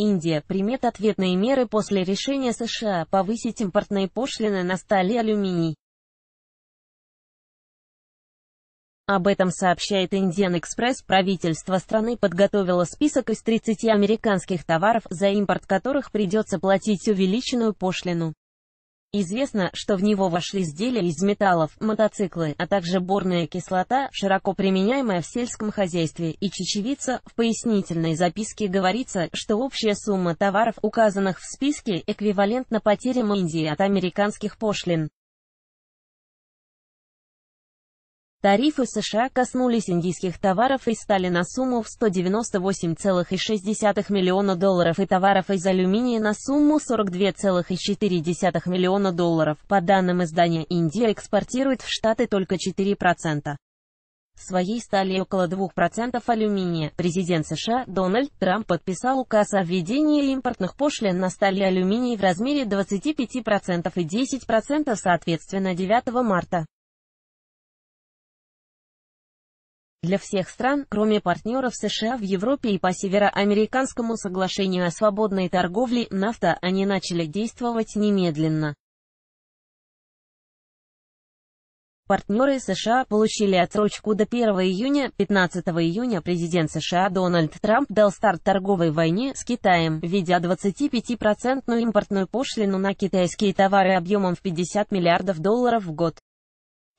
Индия примет ответные меры после решения США повысить импортные пошлины на стали алюминий. Об этом сообщает Indian Экспресс. Правительство страны подготовило список из 30 американских товаров, за импорт которых придется платить увеличенную пошлину. Известно, что в него вошли изделия из металлов, мотоциклы, а также борная кислота, широко применяемая в сельском хозяйстве, и чечевица. В пояснительной записке говорится, что общая сумма товаров, указанных в списке, эквивалентна потерям Индии от американских пошлин. Тарифы США коснулись индийских товаров и стали на сумму в 198,6 миллиона долларов и товаров из алюминия на сумму 42,4 миллиона долларов. По данным издания, Индия экспортирует в Штаты только 4%. Своей стали около 2% алюминия. Президент США Дональд Трамп подписал указ о введении импортных пошлин на стали алюминий в размере 25% и 10% соответственно 9 марта. для всех стран, кроме партнеров США в Европе и по Североамериканскому соглашению о свободной торговле нафта они начали действовать немедленно. Партнеры США получили отсрочку до 1 июня. 15 июня президент США Дональд Трамп дал старт торговой войне с Китаем, введя 25-процентную импортную пошлину на китайские товары объемом в 50 миллиардов долларов в год.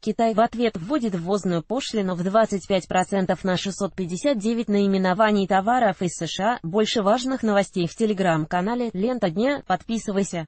Китай в ответ вводит ввозную пошлину в 25% на 659 наименований товаров из США. Больше важных новостей в телеграм-канале «Лента дня». Подписывайся.